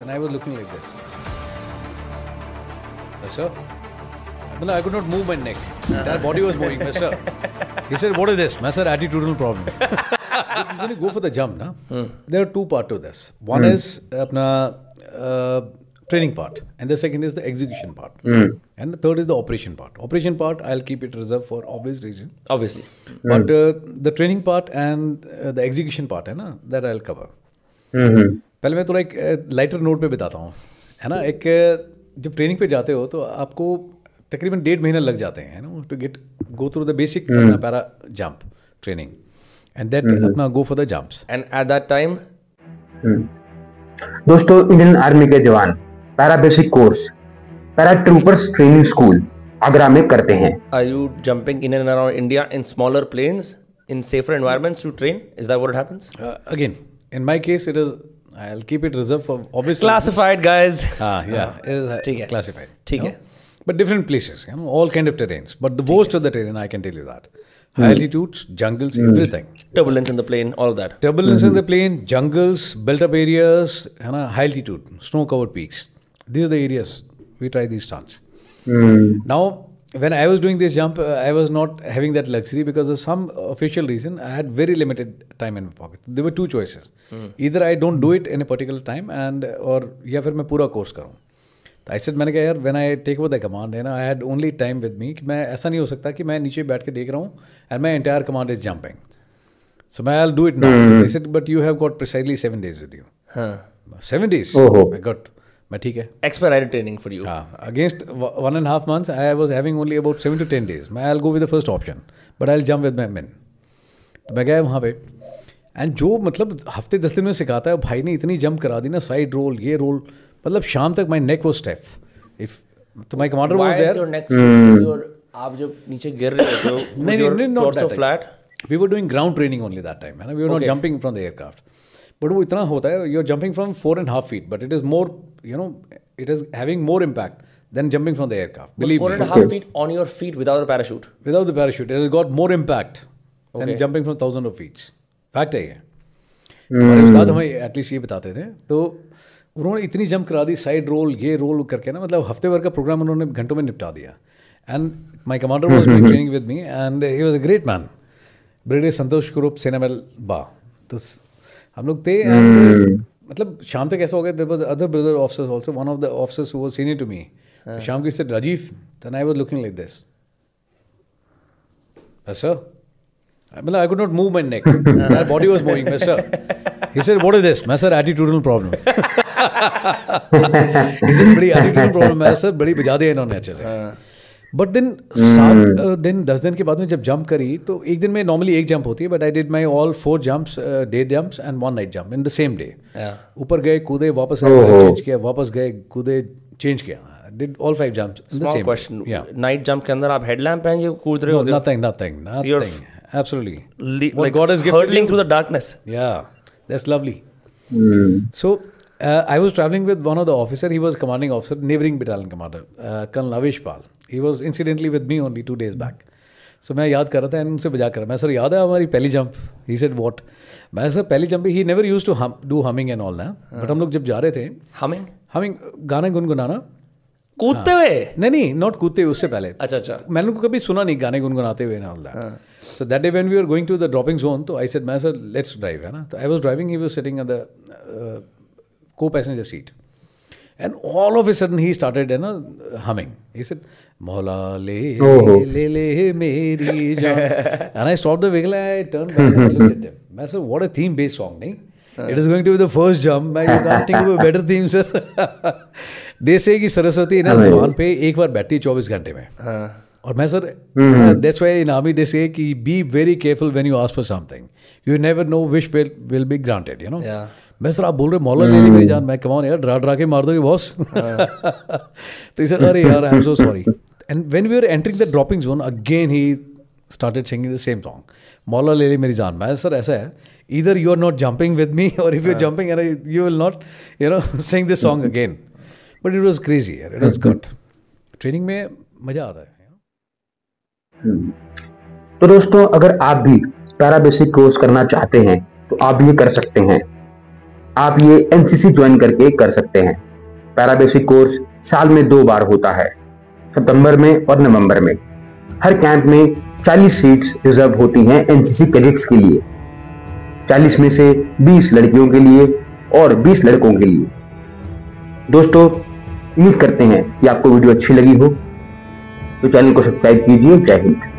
And I was looking like this. Yes, sir. No, I could not move my neck. Uh-huh. The body was moving, yes, sir. He said, What is this? My sir, attitudinal problem. when you go for the jump, na, hmm. there are two parts to this. One hmm. is uh, apna, uh, training part, and the second is the execution part. Hmm. And the third is the operation part. Operation part, I'll keep it reserved for obvious reason. Obviously. But uh, the training part and uh, the execution part, eh, na, that I'll cover. Mm-hmm. पहले मैं थोड़ा एक lighter note पे बताता हूँ है ना एक जब ट्रेनिंग पे जाते हो तो आपको तकरीबन डेढ़ महीना लग जाते हैं ना to get go through the basic para jump training and that अपना go for the jumps and at that time दोस्तों इंडियन आर्मी के जवान para basic course para troopers training school Agra में करते हैं are you jumping in and around India in smaller planes in safer environments to train is that what happens again in my case it is I'll keep it reserved for obviously. Classified guys. Ah, yeah. Ah, uh, ठीक Classified. ठीक है. But different places, you know, all kind of terrains. But the worst of the terrain, I can tell you that. High hmm. altitudes, jungles, mm. everything. Turbulence in the plane, all that. Turbulence mm -hmm. in the plane, jungles, built-up areas, you know, high altitude, snow-covered peaks. These are the areas we try these stunts. Hmm. Now, when I was doing this jump, uh, I was not having that luxury because of some official reason. I had very limited time in my pocket. There were two choices: mm. either I don't do it in a particular time, and or या फिर मैं पूरा course करूँ. तो I said मैंने कहा यार when I take over the command है ना I had only time with me कि मैं ऐसा नहीं हो सकता कि मैं नीचे बैठ के देख रहा हूँ and my entire command is jumping so मैं I do it now but you have got precisely seven days Huh. Seven days. Oh. I got. मैं ठीक है एक्सपायर ट्रेनिंग फॉर यू हाँ against one and half months I was having only about seven to ten days मैं I go with the first option but I jump with my men तो मैं गया वहाँ पे एंड जो मतलब हफ्ते दस दिन में सिखाता है भाई ने इतनी जंप करा दी ना साइड रोल ये रोल मतलब शाम तक माई नेक वो स्टेफ इफ तो माई कमांडर वॉज देयर आप जब नीचे गिर रहे हो नहीं नहीं not so flat we were doing ground training only that time है ना we were not jumping from the aircraft but वो इतना होता है you are jumping from four and half feet but it is more you know it is having more impact than jumping from the aircraft believe four and half feet on your feet without your feet without a parachute. Without the parachute, it has got more impact okay. than jumping fact है ये hmm. हमारे उस्ताद हमें at least ये बताते थे तो उन्होंने इतनी जंप करा दी साइड रोल ये रोल करके ना मतलब हफ्ते भर का प्रोग्राम उन्होंने घंटों में निपटा दिया and my commander was training with me and he was a great man British Santosh group सेनामेल बा तो हम लोग थे hmm. मतलब शाम तक ऐसा हो गया there was other brother officers also one of the officers was senior to me शाम की said Rajiv then I was looking like this sir मतलब I could not move my neck my body was moving sir he said what is this मैं sir attitudinal problem बड़ी attitudinal problem है sir बड़ी बजा दिया इन्होंने अच्छे से बट देन सात दिन दस दिन के बाद में जब जंप करी तो एक दिन में नॉर्मली एक जंप होती है but I did my all four jumps day jumps and one night jump in the same day ऊपर गए कूदे वापस आए चेंज किया वापस गए कूदे चेंज किया did all five jumps in Small the same question yeah night jump ke andar aap headlamp हैं ye कूद रहे ho होते nothing nothing nothing so absolutely le- what like God is given hurtling through the darkness yeah that's lovely mm. so uh, I was traveling with one of the officer he was commanding officer neighboring battalion commander uh, Colonel Avish Pal he was incidentally with me only two days back so मैं याद कर रहा था and उनसे बजा कर मैं sir याद है हमारी पहली जंप ही सेड वॉट मैं सर पहली jump he never use to do humming and all ना बट हम लोग जब जा रहे थे हमिंग हमिंग गाना गुनगुनाना कूदते हाँ। हुए नहीं नहीं नॉट कूदते हुए उससे पहले अच्छा अच्छा मैंने उनको कभी सुना नहीं गाने गुनगुनाते हुए ना that so that day when we are going to the dropping zone तो आई सेड मैं सर लेट्स ड्राइव है ना तो I was driving he was setting at the co passenger seat And all of a sudden he started, you know, humming. He said, Maula le, le oh. le, le, meri jaan. and I stopped the vehicle I turned back and I looked at him. I said, what a theme-based song, nahi? It is going to be the first jump. I can't think of a better theme, sir. They say they say कि सरस्वती ना जबान पे एक बार बैठती है चौबीस घंटे में और मैं sir that's why in army they say कि be very careful when you ask for something you never know wish will will be granted you know मैं सर आप बोल रहे मॉलर ले ली मेरी जान मैं कमाओ यार डरा डरा के मार दोगे बॉस तो ही अरे यार I am so sorry and when we are entering the dropping zone again he started singing the same song मॉलर ले ली मेरी जान मैं सर ऐसा है इधर you are not jumping with me और if you are jumping you will not you know sing this song again but it was crazy was crazy it was training हम्म। में मजा आता है हम्म। तो दोस्तों अगर आप भी पैरा बेसिक कोर्स करना चाहते हैं तो आप भी कर सकते हैं आप ये एनसीसी ज्वाइन करके कर सकते हैं पैरा बेसिक कोर्स साल में दो बार होता है सितंबर में और नवंबर में हर कैंप में 40 सीट्स रिजर्व होती हैं एनसीसी कैडेट्स के लिए 40 में से 20 लड़कियों के लिए और 20 लड़कों के लिए दोस्तों उम्मीद करते हैं कि आपको वीडियो अच्छी लगी हो तो चैनल को सब्सक्राइब कीजिए जय हिंद